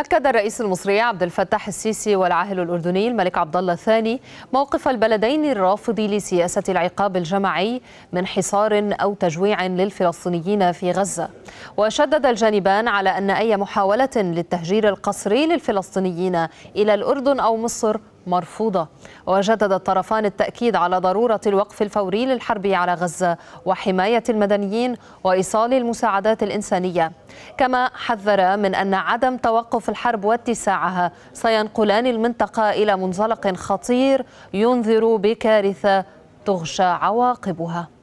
أكد الرئيس المصري عبد الفتاح السيسي والعاهل الأردني الملك عبد الله الثاني موقف البلدين الرافض لسياسة العقاب الجماعي من حصار أو تجويع للفلسطينيين في غزة وشدد الجانبان على أن أي محاولة للتهجير القسري للفلسطينيين إلى الأردن أو مصر مرفوضة وجدد الطرفان التأكيد على ضرورة الوقف الفوري للحرب على غزة وحماية المدنيين وإيصال المساعدات الإنسانية كما حذر من أن عدم توقف الحرب واتساعها سينقلان المنطقة إلى منزلق خطير ينذر بكارثة تغشى عواقبها